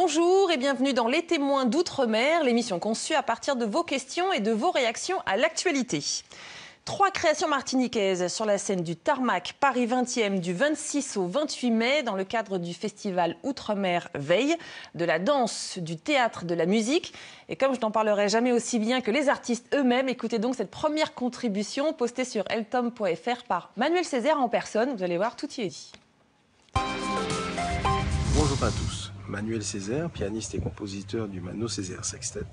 Bonjour et bienvenue dans Les Témoins d'Outre-mer, l'émission conçue à partir de vos questions et de vos réactions à l'actualité. Trois créations martiniquaises sur la scène du Tarmac Paris 20e du 26 au 28 mai dans le cadre du festival Outre-mer Veille, de la danse, du théâtre, de la musique. Et comme je n'en parlerai jamais aussi bien que les artistes eux-mêmes, écoutez donc cette première contribution postée sur eltom.fr par Manuel Césaire en personne. Vous allez voir, tout y est Bonjour à tous. Manuel Césaire, pianiste et compositeur du Mano Césaire Sextet.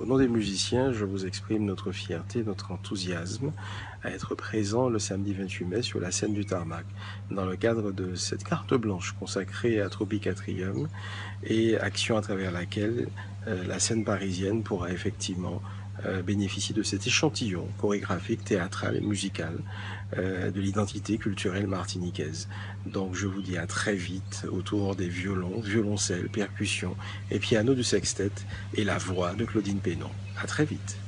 Au nom des musiciens, je vous exprime notre fierté, notre enthousiasme à être présent le samedi 28 mai sur la scène du Tarmac, dans le cadre de cette carte blanche consacrée à Tropicatrium et action à travers laquelle euh, la scène parisienne pourra effectivement euh, bénéficient de cet échantillon chorégraphique, théâtral et musical euh, de l'identité culturelle martiniquaise. Donc je vous dis à très vite autour des violons, violoncelles, percussions et piano du sextet et la voix de Claudine Pénon. À très vite.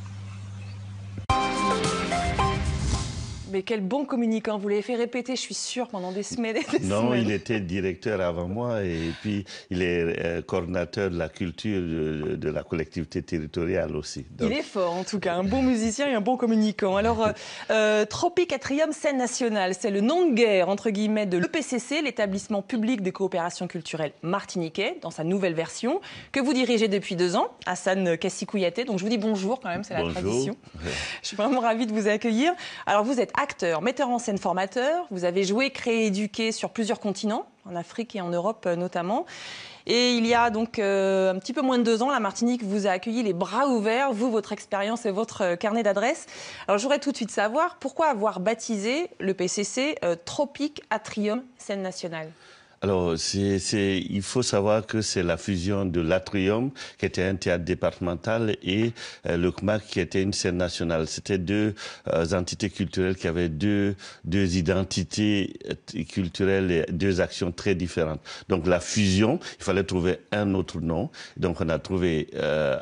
Mais quel bon communicant, vous l'avez fait répéter, je suis sûre, pendant des semaines Non, il était directeur avant moi et puis il est euh, coordinateur de la culture de, la collectivité territoriale aussi. Il est fort en tout cas, un bon musicien et un bon communicant. Alors, euh, euh Tropic Atrium Scène Nationale, c'est le nom de guerre, entre guillemets, de l'EPCC, l'établissement public de coopération culturelle martiniquais, dans sa nouvelle version, que vous dirigez depuis deux ans, Hassan Kassikouyaté. Donc je vous dis bonjour quand même, c'est la tradition. Je suis vraiment ravie de vous accueillir. Alors vous êtes acteur, metteur en scène, formateur. Vous avez joué, créé, éduqué sur plusieurs continents, en Afrique et en Europe euh, notamment. Et il y a donc euh, un petit peu moins de deux ans, la Martinique vous a accueilli les bras ouverts, vous, votre expérience et votre euh, carnet d'adresses. Alors j'aurais tout de suite savoir pourquoi avoir baptisé le PCC Tropic Tropique Atrium Scène Nationale alors, c'est, il faut savoir que c'est la fusion de l'Atrium, qui était un théâtre départemental, et euh, le CMAC, qui était une scène nationale. C'était deux euh, entités culturelles qui avaient deux, deux identités euh, culturelles et deux actions très différentes. Donc, la fusion, il fallait trouver un autre nom. Donc, on a trouvé,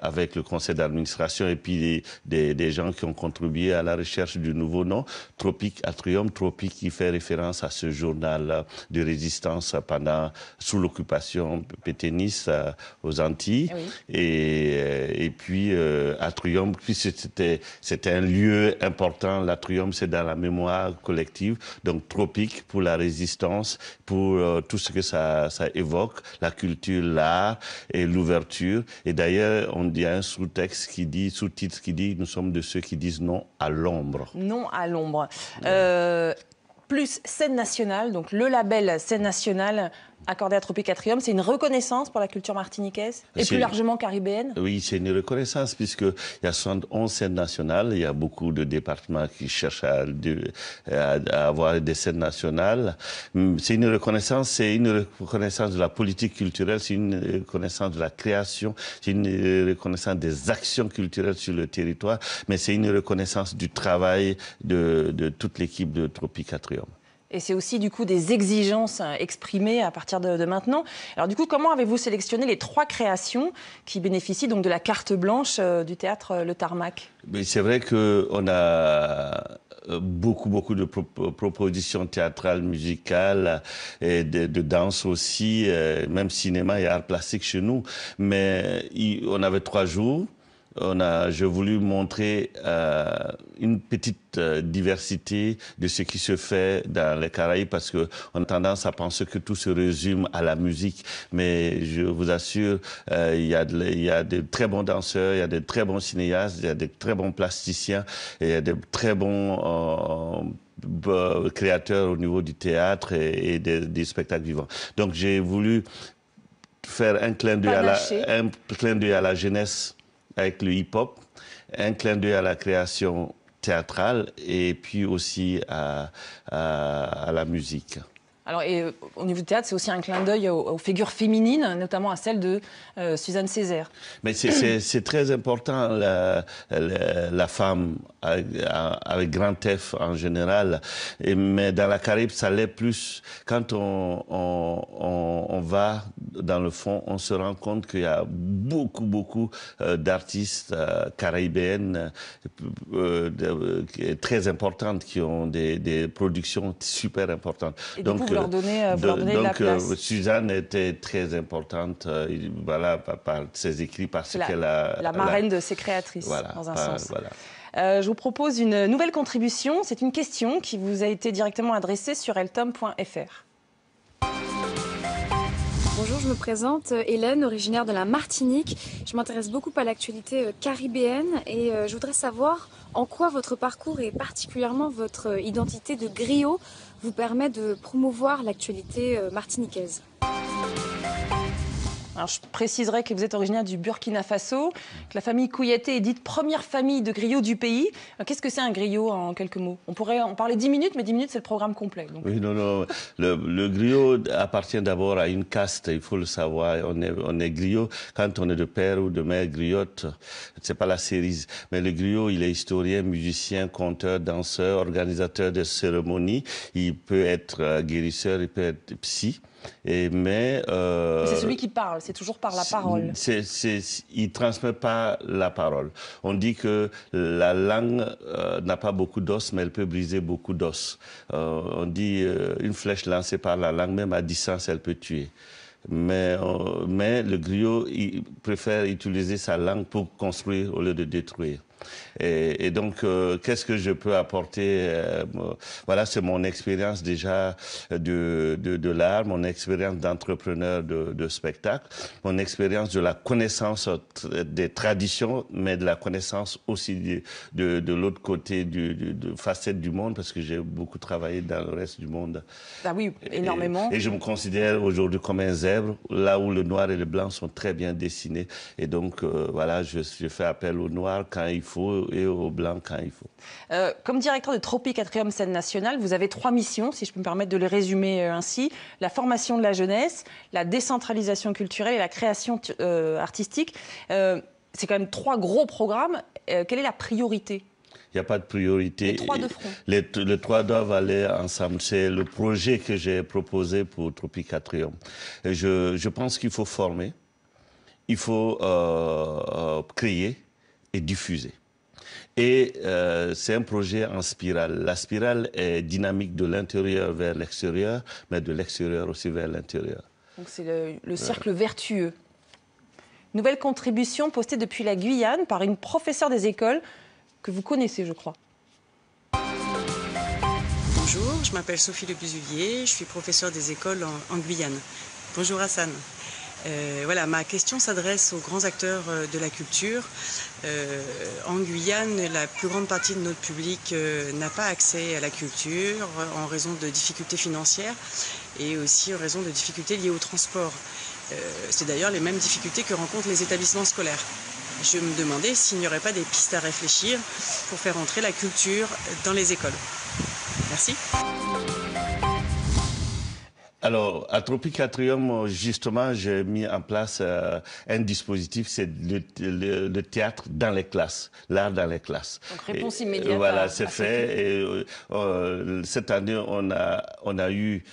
avec le conseil d'administration et puis des, des, gens qui ont contribué à la recherche du nouveau nom, Tropique Atrium, Tropique qui fait référence à ce journal de résistance pendant, sous l'occupation péténiste euh, aux Antilles. Eh euh, et, puis euh, à Trium, puis c'était, c'était un lieu important. L'Atrium, c'est dans la mémoire collective, donc tropique pour la résistance, pour tout ce que ça, ça évoque, la culture, l'art et l'ouverture. Et d'ailleurs, on dit un sous-texte qui dit, sous-titre qui dit, nous sommes de ceux qui disent non à l'ombre. Non à l'ombre plus Scène Nationale, donc le label Scène Nationale Accordé à Tropicatrium, c'est une reconnaissance pour la culture martiniquaise et plus largement caribéenne Oui, c'est une reconnaissance puisque il y a 71 scènes nationales, il y a beaucoup de départements qui cherchent à, avoir des scènes nationales. Hum, c'est une reconnaissance, c'est une reconnaissance de la politique culturelle, c'est une reconnaissance de la création, c'est une reconnaissance des actions culturelles sur le territoire, mais c'est une reconnaissance du travail de, de toute l'équipe de Tropicatrium. Et c'est aussi du coup des exigences euh, exprimées à partir de, maintenant. Alors du coup, comment avez-vous sélectionné les trois créations qui bénéficient donc de la carte blanche euh, du théâtre euh, Le Tarmac C'est vrai qu'on a beaucoup, beaucoup de propositions théâtrales, musicales, et de, danse aussi, même cinéma et art plastique chez nous. Mais on avait trois jours on a, j'ai voulu montrer euh, une petite euh, diversité de ce qui se fait dans les Caraïbes parce que a tendance à penser que tout se résume à la musique, mais je vous assure, euh, il y, a de, de très bons danseurs, il y a de très bons cinéastes, il y a de très bons plasticiens, il y a de très bons créateurs au niveau du théâtre et, des, spectacles vivants. Donc j'ai voulu faire un clin un clin d'œil à la jeunesse avec le hip-hop, un clin d'œil à la création théâtrale et puis aussi à, à la musique. Alors, et euh, au niveau du théâtre, c'est aussi un clin d'œil aux, figures féminines, notamment à celle de euh, Suzanne Césaire. Mais c'est très important, la, femme, avec, grand F en général. Et, mais dans la Caraïbe, ça l'est plus. Quand on, va dans le fond, on se rend compte qu'il y a beaucoup, beaucoup euh, d'artistes caribéennes très importantes qui ont des, productions super importantes. Donc, donc, Suzanne était très importante euh, voilà, par, ses écrits parce qu'elle a... La marraine de ses créatrices, dans un sens. Euh, je vous propose une nouvelle contribution. C'est une question qui vous a été directement adressée sur eltom.fr. Bonjour, je me présente euh, Hélène, originaire de la Martinique. Je m'intéresse beaucoup à l'actualité euh, caribéenne et euh, je voudrais savoir en quoi votre parcours et particulièrement votre identité de griot vous permet de promouvoir l'actualité martiniquaise. Alors, je préciserai que vous êtes originaire du Burkina Faso, que la famille Kouyaté est dite première famille de griots du pays. Euh, qu'est-ce que c'est un griot en quelques mots On pourrait en parler dix minutes, mais dix minutes, c'est le programme complet. Oui, non, non. Le, griot appartient d'abord à une caste, il faut le savoir. On est, on est griot quand on est de père ou de mère griotte. C'est pas la cerise. Mais le griot, il est historien, musicien, conteur, danseur, organisateur de cérémonies. Il peut être euh, guérisseur, il peut être psy. Et, mais euh, c'est celui qui parle, c'est toujours par la parole. C'est, c'est, il transmet pas la parole. On dit que la langue euh, n'a pas beaucoup d'os, mais elle peut briser beaucoup d'os. Euh, on dit euh, une flèche lancée par la langue, même à distance, elle peut tuer. Mais, mais le griot il préfère utiliser sa langue pour construire au lieu de détruire. Et, et donc, euh, qu'est-ce que je peux apporter euh, Voilà, c'est mon expérience déjà euh, de, de, de l'art, mon expérience d'entrepreneur de, de, spectacle, mon expérience de la connaissance des traditions, mais de la connaissance aussi de, de, l'autre côté du, du de facette du monde, parce que j'ai beaucoup travaillé dans le reste du monde. Ah oui, énormément. Et, je me considère aujourd'hui comme un zèbre, là où le noir et le blanc sont très bien dessinés. Et donc, voilà, je, je fais appel au noir quand il faut faut et au blanc quand il faut. Euh, comme directeur de Tropicatrium Atrium scène Nationale, vous avez trois missions, si je peux me permettre de les résumer euh, ainsi. La formation de la jeunesse, la décentralisation culturelle et la création euh, artistique. c'est quand même trois gros programmes. quelle est la priorité il n'y a pas de priorité. Les trois, Les, trois doivent aller ensemble. C'est le projet que j'ai proposé pour Tropicatrium. Je, je pense qu'il faut former, il faut créer, et diffusée. Et euh, c'est un projet en spirale. La spirale est dynamique de l'intérieur vers l'extérieur, mais de l'extérieur aussi vers l'intérieur. Donc c'est le, cercle vertueux. Nouvelle contribution postée depuis la Guyane par une professeure des écoles que vous connaissez, je crois. Bonjour, je m'appelle Sophie Lebusuvier, je suis professeure des écoles en, en Guyane. Bonjour Hassan. Euh, voilà, ma question s'adresse aux grands acteurs euh, de la culture. Euh, en Guyane, la plus grande partie de notre public n'a pas accès à la culture en raison de difficultés financières et aussi en raison de difficultés liées au transport. C'est d'ailleurs les mêmes difficultés que rencontrent les établissements scolaires. Je me demandais s'il n'y aurait pas des pistes à réfléchir pour faire entrer la culture dans les écoles. Merci alors, à Tropicatrium, justement, j'ai mis en place euh, un dispositif, c'est le, théâtre dans les classes, l'art dans les classes. Donc, réponse immédiate. voilà, c'est fait. Euh, euh, cette année, on a, eu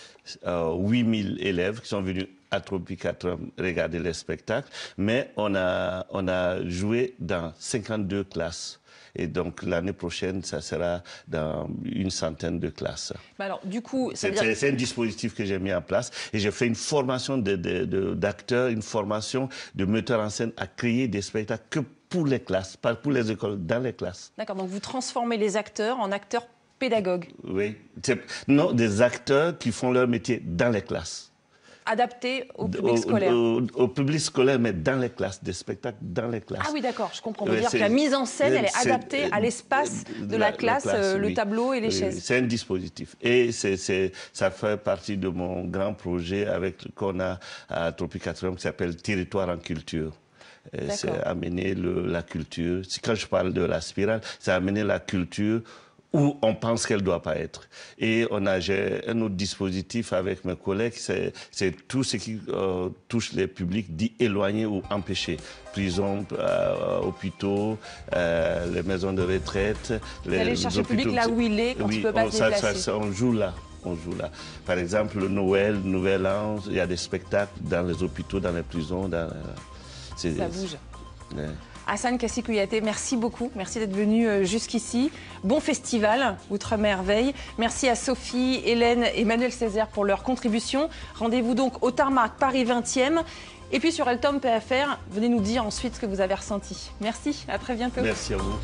8000 élèves qui sont venus à Tropicatrum regarder les spectacles, mais on a, on a joué dans 52 classes. Et donc l'année prochaine, ça sera dans une centaine de classes. alors, du coup, c'est un dispositif que j'ai mis en place et j'ai fait une formation d'acteurs, une formation de metteurs en scène à créer des spectacles que pour les classes, pas pour les écoles, dans les classes. D'accord. Donc vous transformez les acteurs en acteurs pédagogues. Oui. Non, des acteurs qui font leur métier dans les classes adapté au public scolaire. Au, public scolaire, mais dans les classes, des spectacles dans les classes. Ah oui, d'accord, je comprends. Vous dire que la mise en scène, elle est adaptée à l'espace de la, classe, euh, le tableau et les chaises. C'est un dispositif. Et c'est ça fait partie de mon grand projet avec qu'on a à Tropicatrium qui s'appelle Territoire en culture c'est amener la culture. Quand je parle de la spirale, c'est amener la culture où on pense qu'elle ne doit pas être. Et on a un autre dispositif avec mes collègues, c'est tout ce qui euh, touche les publics dit éloignés ou empêchés, Prison, euh, hôpitaux, euh, les maisons de retraite. Les, chercher le public là où il est quand peux pas on, on joue là on joue là. Par exemple, le Noël, Nouvel An, il y a des spectacles dans les hôpitaux, dans les prisons. Dans, ça bouge. Hassan Kassikouyaté, merci beaucoup. Merci d'être venu euh, jusqu'ici. Bon festival, Outre-Merveille. Merci à Sophie, Hélène et Manuel Césaire pour leur contribution. Rendez-vous donc au Tarmac Paris 20e. Et puis sur Eltom PFR, venez nous dire ensuite ce que vous avez ressenti. Merci, à très bientôt. Merci à vous.